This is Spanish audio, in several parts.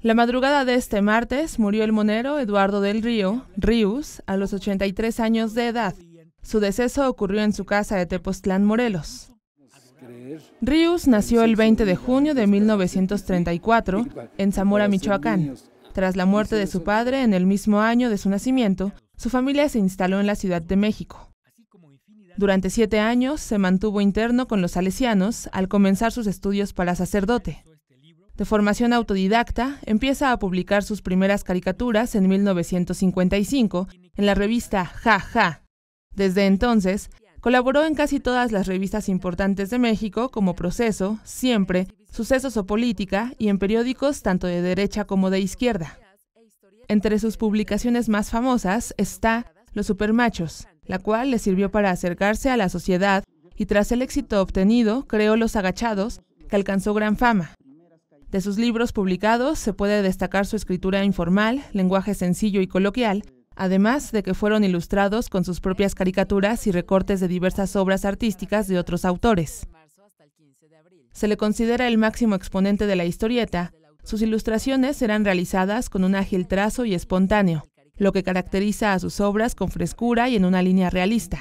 La madrugada de este martes murió el monero Eduardo del Río, Ríos, a los 83 años de edad. Su deceso ocurrió en su casa de Tepoztlán, Morelos. Ríos nació el 20 de junio de 1934 en Zamora, Michoacán. Tras la muerte de su padre en el mismo año de su nacimiento, su familia se instaló en la Ciudad de México. Durante siete años se mantuvo interno con los salesianos al comenzar sus estudios para sacerdote. De formación autodidacta, empieza a publicar sus primeras caricaturas en 1955 en la revista Ja Ja. Desde entonces, colaboró en casi todas las revistas importantes de México como Proceso, Siempre, Sucesos o Política y en periódicos tanto de derecha como de izquierda. Entre sus publicaciones más famosas está Los Supermachos, la cual le sirvió para acercarse a la sociedad y tras el éxito obtenido creó Los Agachados, que alcanzó gran fama. De sus libros publicados se puede destacar su escritura informal, lenguaje sencillo y coloquial, además de que fueron ilustrados con sus propias caricaturas y recortes de diversas obras artísticas de otros autores. Se le considera el máximo exponente de la historieta. Sus ilustraciones eran realizadas con un ágil trazo y espontáneo, lo que caracteriza a sus obras con frescura y en una línea realista.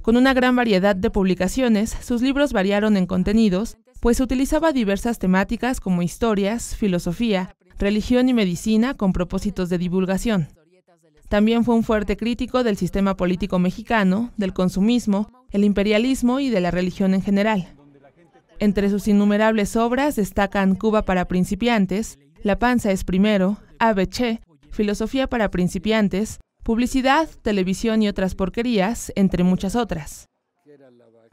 Con una gran variedad de publicaciones, sus libros variaron en contenidos, pues utilizaba diversas temáticas como historias, filosofía, religión y medicina con propósitos de divulgación. También fue un fuerte crítico del sistema político mexicano, del consumismo, el imperialismo y de la religión en general. Entre sus innumerables obras destacan Cuba para principiantes, La panza es primero, ABC, Filosofía para principiantes, Publicidad, Televisión y otras porquerías, entre muchas otras.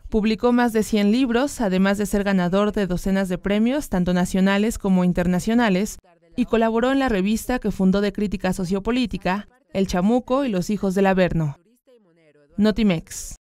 Publicó más de 100 libros, además de ser ganador de docenas de premios, tanto nacionales como internacionales, y colaboró en la revista que fundó de crítica sociopolítica, El Chamuco y los Hijos del Averno. Notimex.